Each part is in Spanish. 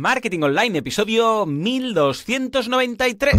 Marketing Online, episodio 1293.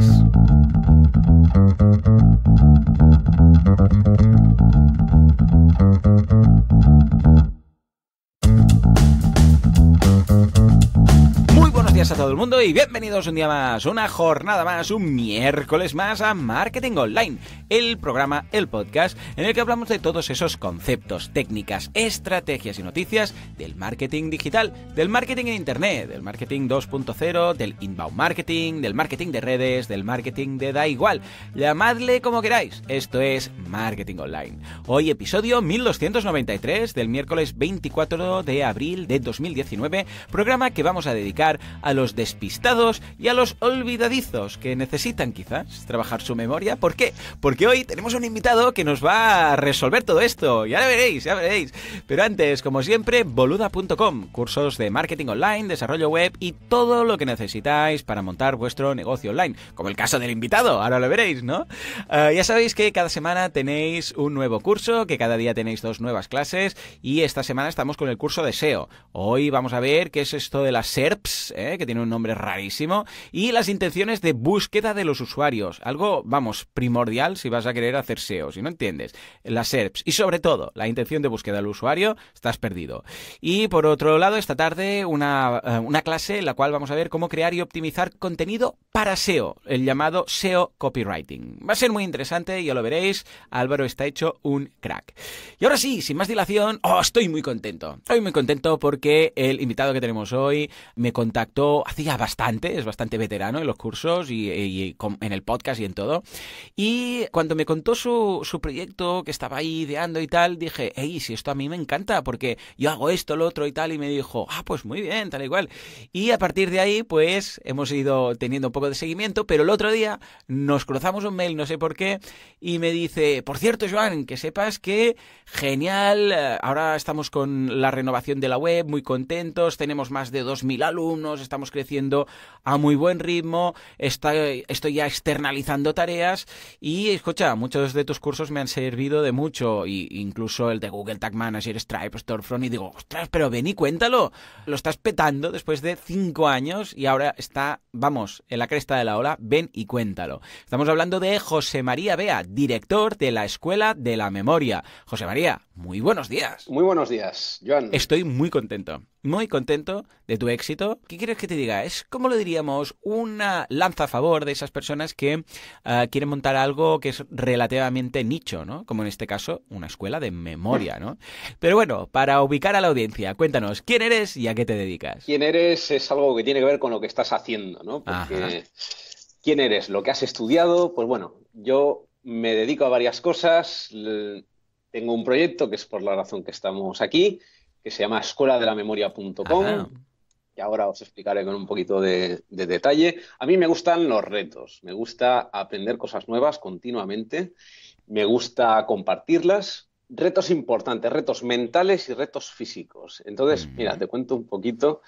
todo el mundo y bienvenidos un día más, una jornada más, un miércoles más a Marketing Online, el programa, el podcast en el que hablamos de todos esos conceptos, técnicas, estrategias y noticias del marketing digital, del marketing en Internet, del marketing 2.0, del inbound marketing, del marketing de redes, del marketing de da igual. Llamadle como queráis, esto es Marketing Online. Hoy episodio 1293 del miércoles 24 de abril de 2019, programa que vamos a dedicar a los despistados y a los olvidadizos que necesitan quizás trabajar su memoria. ¿Por qué? Porque hoy tenemos un invitado que nos va a resolver todo esto. Ya lo veréis, ya veréis. Pero antes, como siempre, boluda.com, cursos de marketing online, desarrollo web y todo lo que necesitáis para montar vuestro negocio online, como el caso del invitado, ahora lo veréis, ¿no? Ah, ya sabéis que cada semana tenéis un nuevo curso, que cada día tenéis dos nuevas clases y esta semana estamos con el curso de SEO. Hoy vamos a ver qué es esto de las SERPs, ¿eh? que tiene un nombre rarísimo, y las intenciones de búsqueda de los usuarios, algo, vamos, primordial si vas a querer hacer SEO, si no entiendes, las SERPs, y sobre todo la intención de búsqueda del usuario, estás perdido. Y por otro lado, esta tarde una, eh, clase en la cual vamos a ver cómo crear y optimizar contenido para SEO, el llamado SEO Copywriting. Va a ser muy interesante, ya lo veréis, Álvaro está hecho un crack. Y ahora sí, sin más dilación, oh, estoy muy contento. Estoy muy contento porque el invitado que tenemos hoy me contactó hacía bastante, es bastante veterano en los cursos y, en el podcast y en todo. Y cuando me contó su, su proyecto, que estaba ahí ideando y tal, dije, hey, si esto a mí me encanta, porque yo hago esto, lo otro y tal, y me dijo, ah, pues muy bien, tal y Y a partir de ahí, pues hemos ido teniendo un poco de seguimiento, pero el otro día nos cruzamos un mail, no sé por qué, y me dice, por cierto, Joan, que sepas que genial, ahora estamos con la renovación de la web, muy contentos, tenemos más de 2.000 alumnos, estamos creciendo a muy buen ritmo, está, estoy ya externalizando tareas y, escucha, muchos de tus cursos me han servido de mucho, y incluso el de Google Tag Manager, Stripe, Storefront, y digo, ostras, pero ven y cuéntalo, lo estás petando después de cinco años y ahora está, vamos, en la cresta de la ola, ven y cuéntalo. Estamos hablando de José María Bea, director de la Escuela de la Memoria. José María, muy buenos días. Muy buenos días, Joan. Estoy muy contento muy contento de tu éxito. ¿Qué quieres que te diga? Es, como lo diríamos, una lanza a favor de esas personas que ah, quieren montar algo que es relativamente nicho, ¿no? Como en este caso, una escuela de memoria, ¿no? Pero bueno, para ubicar a la audiencia, cuéntanos, ¿quién eres y a qué te dedicas? ¿Quién eres? Es algo que tiene que ver con lo que estás haciendo, ¿no? Porque... ¿Quién eres? ¿Lo que has estudiado? Pues bueno, yo me dedico a varias cosas. Tengo un proyecto que es por la razón que estamos aquí que se llama escuela de la memoria.com y ahora os explicaré con un poquito de, de, detalle. A mí me gustan los retos, me gusta aprender cosas nuevas continuamente, me gusta compartirlas. Retos importantes, retos mentales y retos físicos. Entonces, mira, te cuento un poquito.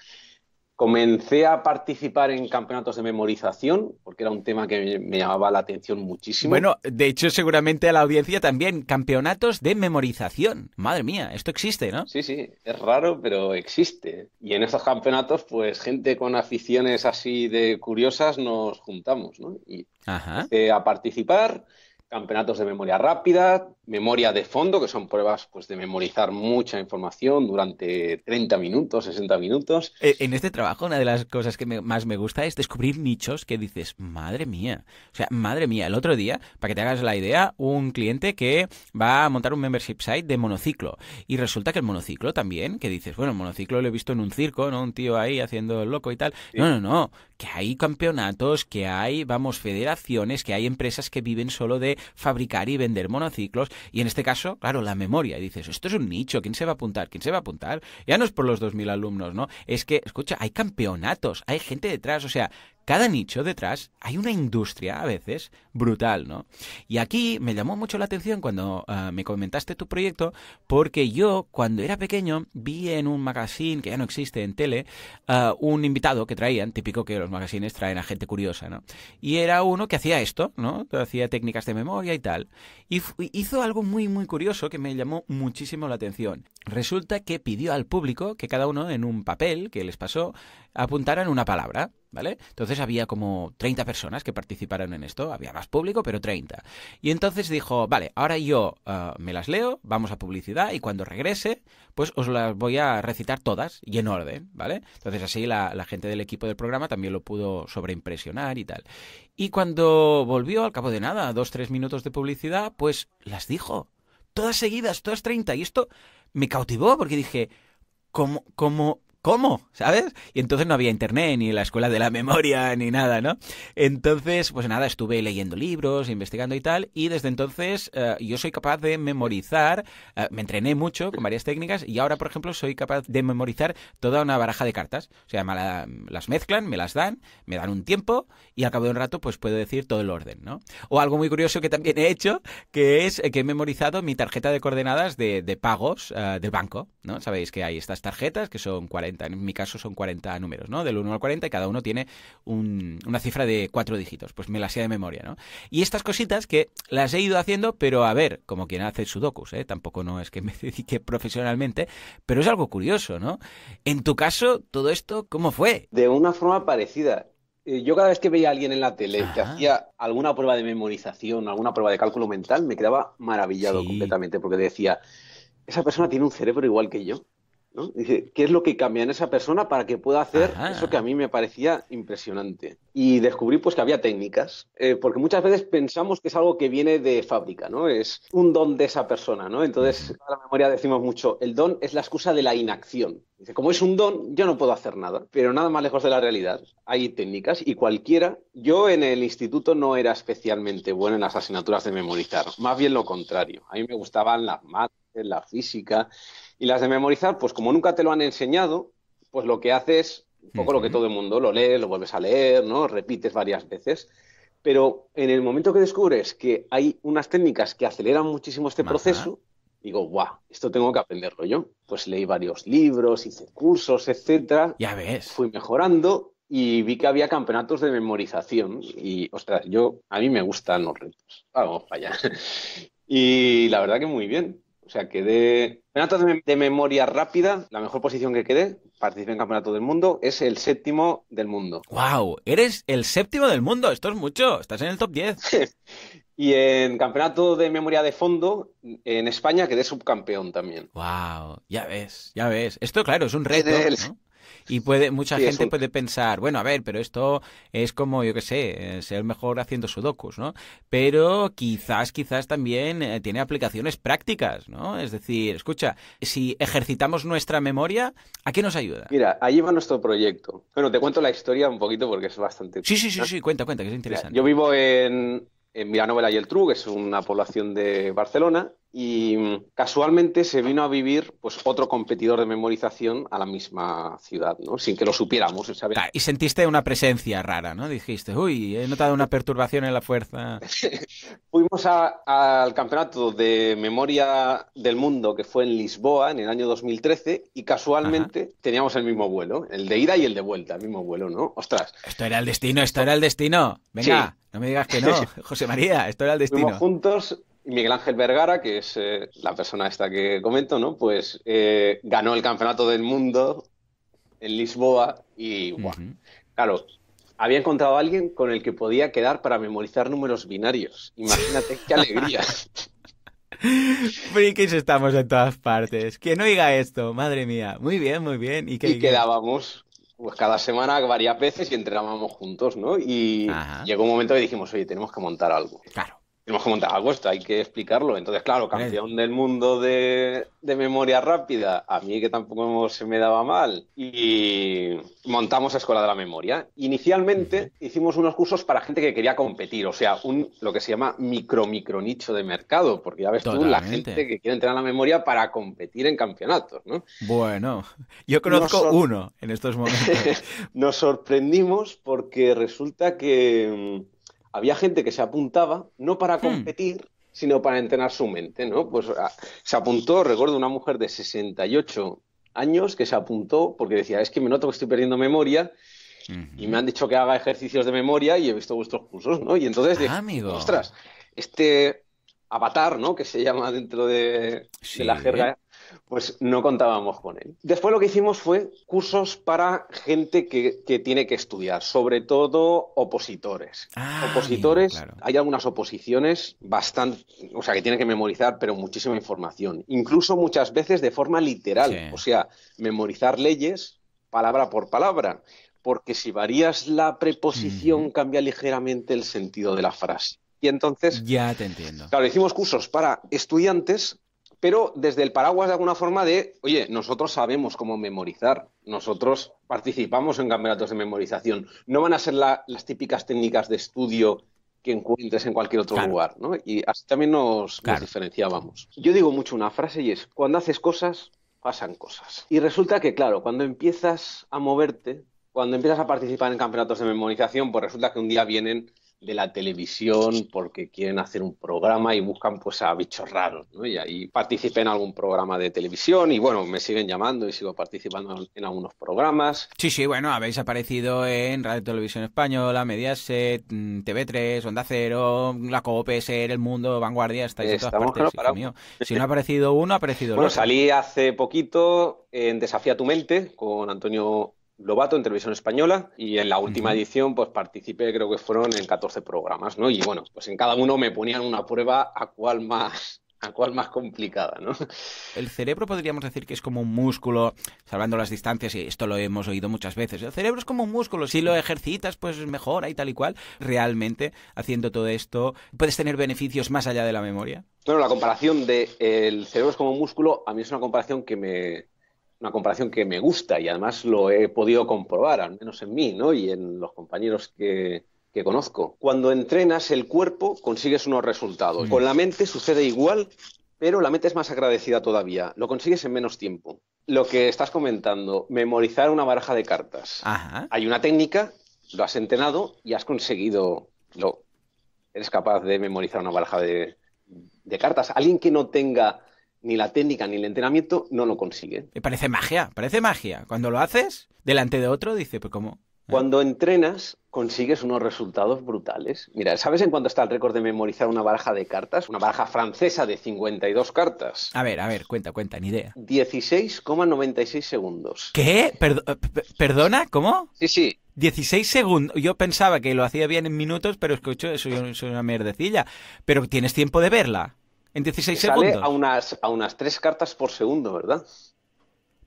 Comencé a participar en campeonatos de memorización, porque era un tema que me llamaba la atención muchísimo. Bueno, de hecho, seguramente a la audiencia también, campeonatos de memorización. Madre mía, esto existe, ¿no? Sí, sí, es raro, pero existe. Y en esos campeonatos, pues gente con aficiones así de curiosas nos juntamos, ¿no? Y a participar, campeonatos de memoria rápida, memoria de fondo, que son pruebas pues, de memorizar mucha información durante 30 minutos, 60 minutos. E, en este trabajo, una de las cosas que más me gusta es descubrir nichos que dices, madre mía, o sea, madre mía, el otro día, para que te hagas la idea, un cliente que va a montar un membership site de monociclo y resulta que el monociclo también, que dices, bueno, el monociclo lo he visto en un circo, ¿no? Un tío ahí haciendo el loco y tal. No, no, no, que hay campeonatos, que hay, vamos, federaciones, que hay empresas que viven solo de fabricar y vender monociclos y en este caso, claro, la memoria. Y dices, esto es un nicho, ¿quién se va a apuntar? ¿Quién se va a apuntar? Ya no es por los 2.000 alumnos, ¿no? Es que, escucha, hay campeonatos, hay gente detrás, o sea, cada nicho detrás hay una industria a veces brutal, ¿no? Y aquí me llamó mucho la atención cuando ah, me comentaste tu proyecto, porque yo cuando era pequeño vi en un magazine que ya no existe en tele ah, un invitado que traían, típico que los magazines traen a gente curiosa, ¿no? Y era uno que hacía esto, ¿no? Hacía técnicas de memoria y tal. Y hizo algo muy, muy curioso que me llamó muchísimo la atención. Resulta que pidió al público que cada uno en un papel que les pasó apuntaran una palabra. ¿vale? Entonces había como 30 personas que participaron en esto, había más público, pero 30. Y entonces dijo, vale, ahora yo ah, me las leo, vamos a publicidad y cuando regrese, pues os las voy a recitar todas y en orden, ¿vale? Entonces así la, gente del equipo del programa también lo pudo sobreimpresionar y tal. Y cuando volvió, al cabo de nada, dos, tres minutos de publicidad, pues las dijo. Todas seguidas, todas 30. Y esto me cautivó porque dije, ¿cómo...? cómo ¿Cómo? ¿Sabes? Y entonces no había internet, ni la escuela de la memoria, ni nada, ¿no? Entonces, pues nada, estuve leyendo libros, investigando y tal, y desde entonces eh, yo soy capaz de memorizar, eh, me entrené mucho con varias técnicas, y ahora, por ejemplo, soy capaz de memorizar toda una baraja de cartas. O sea, me las mezclan, me las dan, me dan un tiempo, y al cabo de un rato, pues puedo decir todo el orden, ¿no? O algo muy curioso que también he hecho, que es que he memorizado mi tarjeta de coordenadas de, pagos eh, del banco, ¿no? Sabéis que hay estas tarjetas que son 40 en mi caso son 40 números, ¿no? Del 1 al 40 y cada uno tiene una cifra de cuatro dígitos. Pues me las he de memoria, ¿no? Y estas cositas que las he ido haciendo, pero a ver, como quien hace sudokus, ¿eh? Tampoco no es que me dedique profesionalmente, pero es algo curioso, ¿no? En tu caso, todo esto, ¿cómo fue? De una forma parecida. Eh, yo cada vez que veía a alguien en la tele que hacía alguna prueba de memorización, alguna prueba de cálculo mental, me quedaba maravillado completamente porque decía, esa persona tiene un cerebro igual que yo. ¿qué es lo que cambia en esa persona para que pueda hacer eso que a mí me parecía impresionante? Y descubrí pues que había técnicas, eh, porque muchas veces pensamos que es algo que viene de fábrica, ¿no? Es un don de esa persona, ¿no? Entonces, a la memoria decimos mucho, el don es la excusa de la inacción. Dice, como es un don, yo no puedo hacer nada, pero nada más lejos de la realidad. Hay técnicas y cualquiera, yo en el instituto no era especialmente bueno en las asignaturas de memorizar, más bien lo contrario. A mí me gustaban las matemáticas, la física, y las de memorizar, pues como nunca te lo han enseñado, pues lo que haces, un poco lo que todo el mundo lo lee, lo vuelves a leer, ¿no? Repites varias veces. Pero en el momento que descubres que hay unas técnicas que aceleran muchísimo este proceso, digo, guau, esto tengo que aprenderlo yo. Pues leí varios libros, hice cursos, etcétera. Ya ves. Fui mejorando y vi que había campeonatos de memorización. Y, ostras, yo, a mí me gustan los retos. Vamos para allá. Y la verdad que muy bien. O sea, quedé. de de, de memoria rápida, la mejor posición que quedé, participé en Campeonato del Mundo, es el séptimo del mundo. ¡Wow! Eres el séptimo del mundo, esto es mucho, estás en el top 10. Y en campeonato de memoria de fondo, en España quedé subcampeón también. ¡Wow! Ya ves, ya ves. Esto, claro, es un reto. Y puede, mucha gente puede pensar, bueno, a ver, pero esto es como, yo qué sé, eh, ser mejor haciendo sudokus, ¿no? Pero quizás, quizás también eh, tiene aplicaciones prácticas, ¿no? Es decir, escucha, si ejercitamos nuestra memoria, ¿a qué nos ayuda? Mira, ahí va nuestro proyecto. Bueno, te cuento la historia un poquito porque es bastante... Sí, sí, sí, sí, cuenta, cuenta, que es interesante. yo vivo en, en Villanueva y el Trug, que es una población de Barcelona, y mm, casualmente se vino a vivir pues otro competidor de memorización a la misma ciudad, ¿no? Sin que lo supiéramos. Y sentiste una presencia rara, ¿no? Dijiste, uy, he notado una perturbación en la fuerza. Fuimos al campeonato de memoria del mundo que fue en Lisboa en el año 2013 y casualmente teníamos el mismo vuelo, el de ida y el de vuelta, el mismo vuelo, ¿no? Ostras. Esto era el destino, esto era el destino. Venga, no me digas que no, José María, esto era el destino. Fuimos juntos Miguel Ángel Vergara, que es eh, la persona esta que comento, ¿no? Pues eh, ganó el campeonato del mundo en Lisboa y, claro, había encontrado a alguien con el que podía quedar para memorizar números binarios. Imagínate qué alegría. Frikis estamos en todas partes. Que no diga esto, madre mía. Muy bien, muy bien. Y, quedábamos pues cada semana varias veces y entrenábamos juntos, ¿no? Y llegó un momento que dijimos, oye, tenemos que montar algo. Claro montar algo, esto hay que explicarlo. Entonces, claro, campeón del mundo de, memoria rápida, a mí que tampoco se me daba mal, y montamos Escuela de la Memoria. Inicialmente hicimos unos cursos para gente que quería competir, o sea, un, lo que se llama micro, micro de mercado, porque ya ves tú la gente que quiere entrenar la memoria para competir en campeonatos, ¿no? Bueno, yo conozco uno en estos momentos. Nos sorprendimos porque resulta que había gente que se apuntaba no para hmm. competir, sino para entrenar su mente, ¿no? Pues ah, se apuntó, recuerdo una mujer de 68 años que se apuntó porque decía, es que me noto que estoy perdiendo memoria y me han dicho que haga ejercicios de memoria y he visto vuestros cursos, ¿no? Y entonces, ah, ostras, este avatar, ¿no? Que se llama dentro de la jerga pues no contábamos con él. Después lo que hicimos fue cursos para gente que, tiene que estudiar, sobre todo opositores. Ah, opositores, hay algunas oposiciones bastante, o sea, que tienen que memorizar, pero muchísima información. Incluso muchas veces de forma literal, o sea, memorizar leyes palabra por palabra porque si varías la preposición cambia ligeramente el sentido de la frase. Y entonces... Ya te entiendo. Claro, hicimos cursos para estudiantes pero desde el paraguas de alguna forma de, oye, nosotros sabemos cómo memorizar, nosotros participamos en campeonatos de memorización, no van a ser las típicas técnicas de estudio que encuentres en cualquier otro lugar, ¿no? Y así también nos, diferenciábamos. Yo digo mucho una frase y es, cuando haces cosas, pasan cosas. Y resulta que, claro, cuando empiezas a moverte, cuando empiezas a participar en campeonatos de memorización, pues resulta que un día vienen de la televisión porque quieren hacer un programa y buscan pues a bichos raros, Y ahí participé en algún programa de televisión y bueno, me siguen llamando y sigo participando en algunos programas. Sí, sí, bueno, habéis aparecido en Radio Televisión Española, Mediaset, mm, TV3, Onda Cero, La COPE, El Mundo, Vanguardia, estáis en todas partes, Si no ha aparecido uno, ha aparecido otro. Bueno, salí hace poquito en Desafía tu Mente con Antonio Lobato en televisión española y en la última edición pues participé creo que fueron en 14 programas, ¿no? Y bueno, pues en cada uno me ponían una prueba a cuál más a cuál más complicada, ¿no? El cerebro podríamos decir que es como un músculo, salvando las distancias, y esto lo hemos oído muchas veces. El cerebro es como un músculo, si lo ejercitas, pues mejor, y tal y cual. Realmente, haciendo todo esto, ¿puedes tener beneficios más allá de la memoria? Bueno, la comparación de el cerebro es como un músculo, a mí es una comparación que me, una comparación que me gusta y además lo he podido comprobar, al menos en mí ¿no? y en los compañeros que, conozco. Cuando entrenas el cuerpo consigues unos resultados. Con la mente sucede igual, pero la mente es más agradecida todavía. Lo consigues en menos tiempo. Lo que estás comentando, memorizar una baraja de cartas. Hay una técnica, lo has entrenado y has conseguido lo. Eres capaz de memorizar una baraja de, de cartas. Alguien que no tenga ni la técnica ni el entrenamiento no lo consiguen. Me parece magia, parece magia. Cuando lo haces delante de otro, dice, pues cómo. ¿eh?". Cuando entrenas, consigues unos resultados brutales. Mira, ¿sabes en cuánto está el récord de memorizar una baraja de cartas? Una baraja francesa de 52 cartas. A ver, a ver, cuenta, cuenta, ni idea. 16,96 segundos. ¿Qué? Eh, ¿Perdona? ¿Cómo? Sí, sí. 16 segundos. Yo pensaba que lo hacía bien en minutos, pero escucho, soy, soy una merdecilla. Pero tienes tiempo de verla. En 16 sale A unas, a unas 3 cartas por segundo, ¿verdad?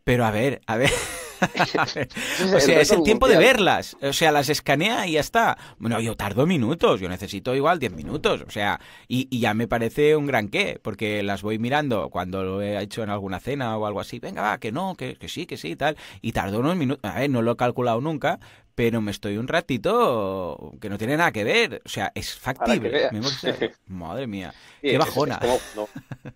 Pero a ver, a ver. o sea, es el tiempo de verlas. O sea, las escanea y ya está. Bueno, yo tardo minutos, yo necesito igual 10 minutos. O sea, y, ya me parece un gran qué, porque las voy mirando cuando lo he hecho en alguna cena o algo así. Venga, va, que no, que, sí, que sí, tal. Y tardo unos minutos. A ver, no lo he calculado nunca, pero me estoy un ratito que no tiene nada que ver. O sea, es factible. Madre mía, qué bajona.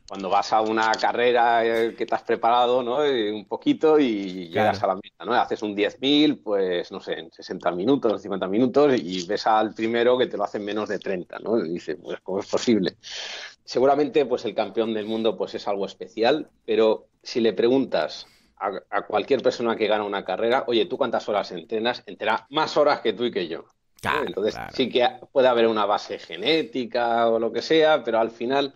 cuando vas a una carrera eh, que te has preparado, ¿no? Eh, un poquito y llegas a la meta, ¿no? Haces un 10.000, pues no sé, en 60 minutos, 50 minutos y ves al primero que te lo hace en menos de 30, ¿no? Y dices, pues, ¿cómo es posible? Seguramente, pues el campeón del mundo, pues es algo especial, pero si le preguntas a, cualquier persona que gana una carrera, oye, ¿tú cuántas horas entrenas? entera más horas que tú y que yo. Entonces sí que puede haber una base genética o lo que sea, pero al final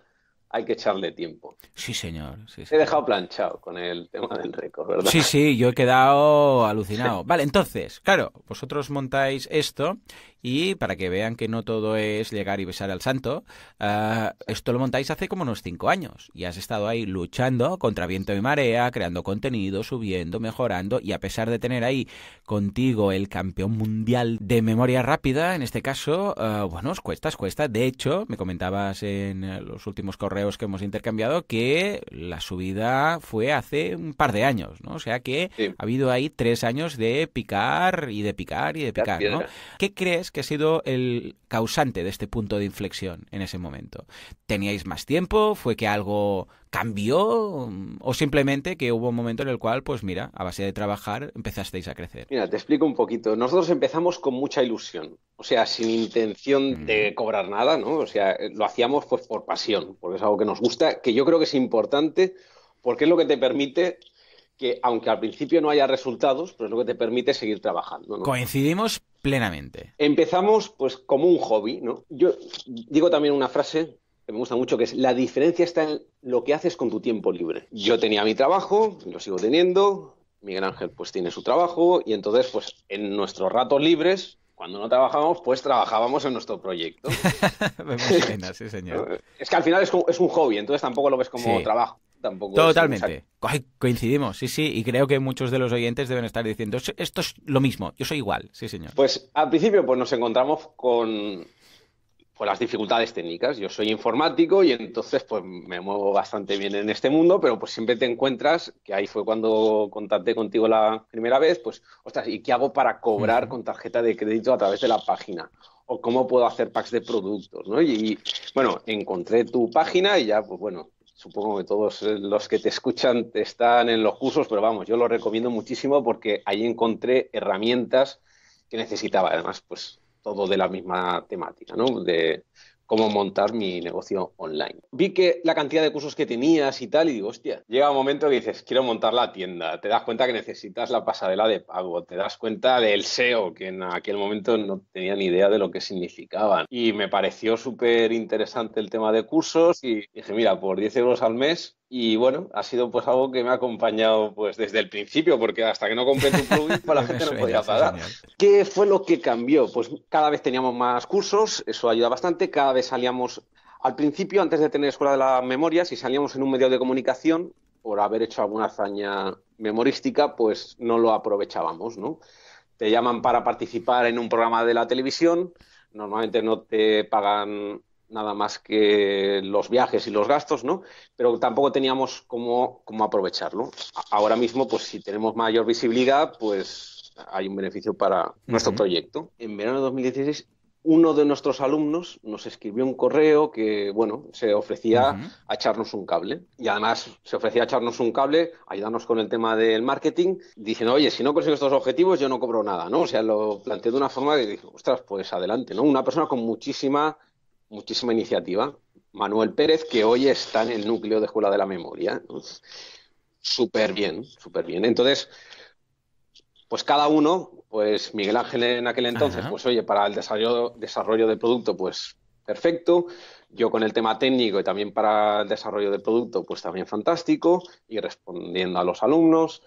hay que echarle tiempo. Sí, señor. Sí, Te he dejado planchado con el tema del récord, ¿verdad? Sí, sí, yo he quedado alucinado. Vale, entonces, claro, vosotros montáis esto y para que vean que no todo es llegar y besar al santo, ah, esto lo montáis hace como unos cinco años y has estado ahí luchando contra viento y marea, creando contenido, subiendo, mejorando y a pesar de tener ahí contigo el campeón mundial de memoria rápida, en este caso, ah, bueno, os cuesta, os cuesta. De hecho, me comentabas en los últimos correos que hemos intercambiado que la subida fue hace un par de años, ¿no? O sea que ha habido ahí tres años de picar y de picar y de picar, ¿no? ¿Qué crees que ha sido el causante de este punto de inflexión en ese momento? ¿Teníais más tiempo? ¿Fue que algo cambió o simplemente que hubo un momento en el cual, pues mira, a base de trabajar empezasteis a crecer? Mira, te explico un poquito. Nosotros empezamos con mucha ilusión, o sea, sin intención de mm. cobrar nada, ¿no? O sea, lo hacíamos pues por pasión, porque es algo que nos gusta, que yo creo que es importante porque es lo que te permite que aunque al principio no haya resultados, pues es lo que te permite seguir trabajando. Coincidimos plenamente. Empezamos pues como un hobby, ¿no? Yo digo también una frase me gusta mucho, que es la diferencia está en lo que haces con tu tiempo libre. Yo tenía mi trabajo, lo sigo teniendo, Miguel Ángel pues tiene su trabajo y entonces pues en nuestros ratos libres, cuando no trabajábamos, pues trabajábamos en nuestro proyecto. me sí señor. Es que al final es, es, un hobby, entonces tampoco lo ves como trabajo. Tampoco Totalmente. coincidimos, sí, sí, y creo que muchos de los oyentes deben estar diciendo, esto es lo mismo, yo soy igual, sí, señor. Pues al principio pues nos encontramos con pues las dificultades técnicas. Yo soy informático y entonces pues me muevo bastante bien en este mundo, pero pues siempre te encuentras, que ahí fue cuando contacté contigo la primera vez, pues, ostras, ¿y qué hago para cobrar con tarjeta de crédito a través de la página? ¿O cómo puedo hacer packs de productos? ¿no? Y, y bueno, encontré tu página y ya, pues bueno, supongo que todos eh, los que te escuchan están en los cursos, pero vamos, yo lo recomiendo muchísimo porque ahí encontré herramientas que necesitaba. Además, pues todo de la misma temática, ¿no? De cómo montar mi negocio online. Vi que la cantidad de cursos que tenías y tal, y digo, hostia, llega un momento que dices, quiero montar la tienda, te das cuenta que necesitas la pasarela de pago, te das cuenta del SEO, que en aquel momento no tenía ni idea de lo que significaban. Y me pareció súper interesante el tema de cursos y dije, mira, por 10 euros al mes y bueno, ha sido pues algo que me ha acompañado pues desde el principio, porque hasta que no compré tu plugin, pues, la gente no podía pagar. ¿Qué fue lo que cambió? Pues cada vez teníamos más cursos, eso ayuda bastante, cada vez salíamos, al principio, antes de tener Escuela de la memoria si salíamos en un medio de comunicación, por haber hecho alguna hazaña memorística, pues no lo aprovechábamos, ¿no? Te llaman para participar en un programa de la televisión, normalmente no te pagan nada más que los viajes y los gastos, ¿no? Pero tampoco teníamos cómo, aprovecharlo. Ahora mismo, pues si tenemos mayor visibilidad, pues hay un beneficio para nuestro proyecto. En verano de 2016, uno de nuestros alumnos nos escribió un correo que, bueno, se ofrecía a echarnos un cable. Y además se ofrecía a echarnos un cable, ayudarnos con el tema del marketing, diciendo, oye, si no consigo estos objetivos, yo no cobro nada, ¿no? O sea, lo planteé de una forma que dije, ostras, pues adelante, ¿no? Una persona con muchísima muchísima iniciativa. Manuel Pérez, que hoy está en el núcleo de Escuela de la Memoria. Súper bien, súper bien. Entonces, pues cada uno, pues Miguel Ángel en aquel entonces, pues oye, para el desarrollo, desarrollo del producto, pues perfecto. Yo con el tema técnico y también para el desarrollo del producto, pues también fantástico. Y respondiendo a los alumnos.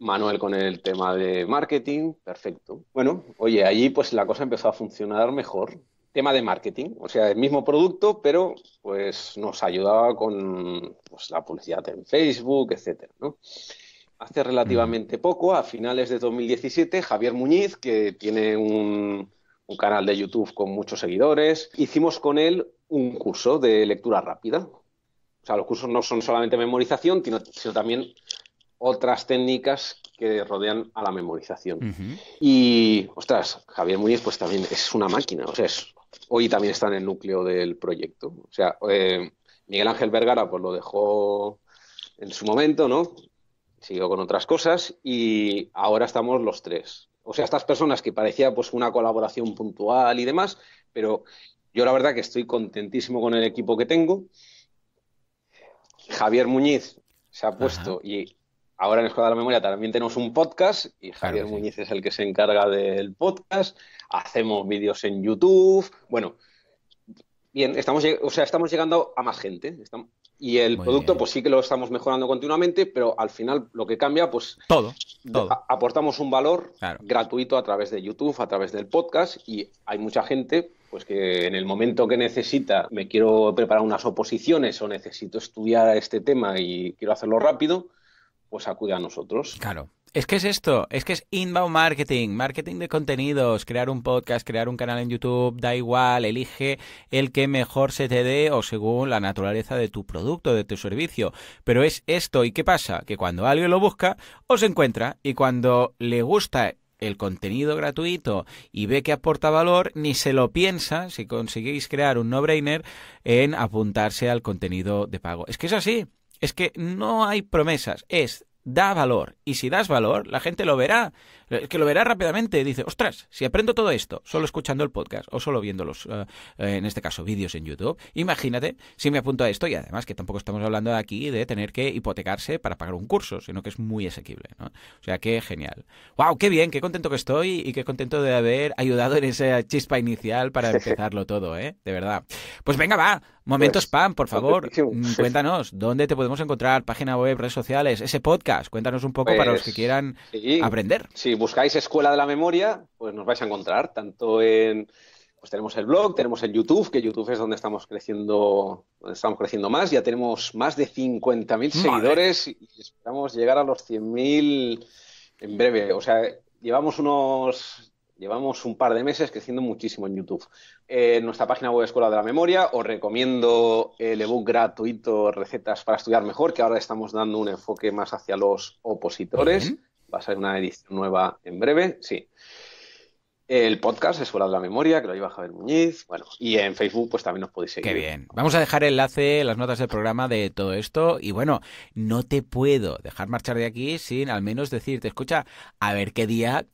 Manuel con el tema de marketing, perfecto. Bueno, oye, allí pues la cosa empezó a funcionar mejor tema de marketing, o sea, el mismo producto, pero pues nos ayudaba con pues, la publicidad en Facebook, etcétera, Hace mm. relativamente poco, a finales de 2017, Javier Muñiz, que tiene un, canal de YouTube con muchos seguidores, hicimos con él un curso de lectura rápida. O sea, los cursos no son solamente memorización, sino, también otras técnicas que rodean a la memorización. Y, ostras, Javier Muñiz pues también es una máquina, o sea, es hoy también está en el núcleo del proyecto. O sea, eh, Miguel Ángel Vergara pues lo dejó en su momento, ¿no? Siguió con otras cosas y ahora estamos los tres. O sea, estas personas que parecía pues una colaboración puntual y demás, pero yo la verdad que estoy contentísimo con el equipo que tengo. Javier Muñiz se ha puesto y ahora en Escuela de la Memoria también tenemos un podcast y Javier Muñiz es el que se encarga del podcast. Hacemos vídeos en YouTube. Bueno, bien, estamos, o sea, estamos llegando a más gente. y el producto, pues sí que lo estamos mejorando continuamente, pero al final lo que cambia, pues. Todo. aportamos un valor gratuito a través de YouTube, a través del podcast, y hay mucha gente. Pues que en el momento que necesita, me quiero preparar unas oposiciones o necesito estudiar este tema y quiero hacerlo rápido, pues acude a nosotros. Claro. Es que es esto, es que es inbound marketing, marketing de contenidos, crear un podcast, crear un canal en YouTube, da igual, elige el que mejor se te dé o según la naturaleza de tu producto, de tu servicio. Pero es esto, ¿y qué pasa? Que cuando alguien lo busca, os encuentra y cuando le gusta el contenido gratuito y ve que aporta valor, ni se lo piensa, si conseguís crear un no-brainer, en apuntarse al contenido de pago. Es que es así es que no hay promesas, es da valor. Y si das valor, la gente lo verá. Eh, que lo verá rápidamente dice, ostras, si aprendo todo esto solo escuchando el podcast o solo viendo los, eh, eh, en este caso, vídeos en YouTube, imagínate si me apunto a esto y además que tampoco estamos hablando aquí de tener que hipotecarse para pagar un curso, sino que es muy asequible. O sea, que genial. ¡Wow! ¡Qué bien! ¡Qué contento que estoy y qué contento de haber ayudado en esa chispa inicial para empezarlo todo, ¿eh? De verdad. Pues venga, va. Momento pues spam, por favor. Mm, cuéntanos, ¿dónde te podemos encontrar? Página web, redes sociales, ese podcast. Cuéntanos un poco para los que pues, quieran aprender. Sí, buscáis Escuela de la Memoria, pues nos vais a encontrar, tanto en, pues tenemos el blog, tenemos el YouTube, que YouTube es donde estamos creciendo, estamos creciendo más. Ya tenemos más de 50.000 seguidores y esperamos llegar a los 100.000 en breve. O sea, llevamos unos llevamos un par de meses creciendo muchísimo en YouTube. en nuestra página web Escuela de la Memoria os recomiendo el ebook gratuito Recetas para estudiar mejor, que ahora estamos dando un enfoque más hacia los opositores. Va a ser una edición nueva en breve, sí. El podcast es fuera de la Memoria, que lo lleva Javier Muñiz. Bueno, y en Facebook, pues también nos podéis seguir. Qué bien. Vamos a dejar el enlace, las notas del programa de todo esto. Y bueno, no te puedo dejar marchar de aquí sin al menos decirte, escucha, a ver qué día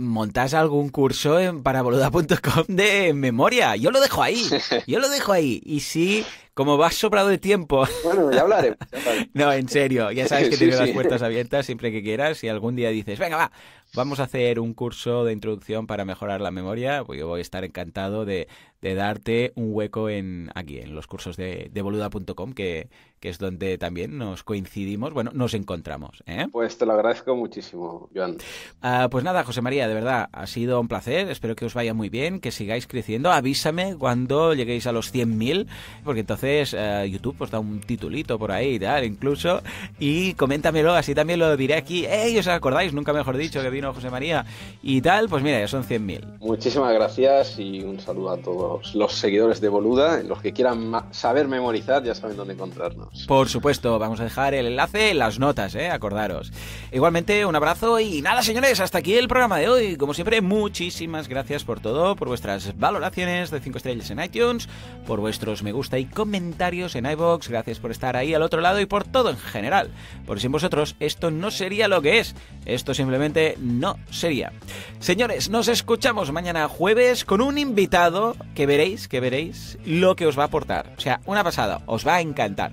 montás algún curso en paraboluda.com de memoria. Yo lo dejo ahí, yo lo dejo ahí. Y si, como vas sobrado de tiempo... Bueno, ya hablaré. no, en serio, ya sabes que tienes las puertas abiertas siempre que quieras y algún día dices, venga, va, vamos a hacer un curso de introducción para mejorar la memoria, pues yo voy a estar encantado de, de darte un hueco en aquí, en los cursos de, de boluda.com, que, es donde también nos coincidimos, bueno, nos encontramos. ¿eh? Pues te lo agradezco muchísimo, Joan. Ah, pues nada, José María, de verdad, ha sido un placer, espero que os vaya muy bien, que sigáis creciendo, avísame cuando lleguéis a los 100.000, porque entonces eh, YouTube os da un titulito por ahí y tal, incluso, y coméntamelo, así también lo diré aquí, ¡Ey, os acordáis, nunca mejor dicho, que vino José María! Y tal, pues mira, ya son 100.000. Muchísimas gracias y un saludo a todos los, seguidores de Boluda. Los que quieran saber memorizar ya saben dónde encontrarnos. Por supuesto, vamos a dejar el enlace en las notas, ¿eh? acordaros. Igualmente, un abrazo y nada, señores, hasta aquí el programa de hoy. Como siempre, muchísimas gracias por todo, por vuestras valoraciones de 5 estrellas en iTunes, por vuestros me gusta y comentarios en iBox. Gracias por estar ahí al otro lado y por todo en general. Por sin vosotros, esto no sería lo que es. Esto simplemente no sería. Señores, nos escuchamos mañana jueves con un invitado que veréis, que veréis lo que os va a aportar. O sea, una pasada, os va a encantar.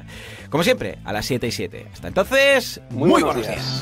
Como siempre, a las 7 y 7. Hasta entonces, muy, buenos días.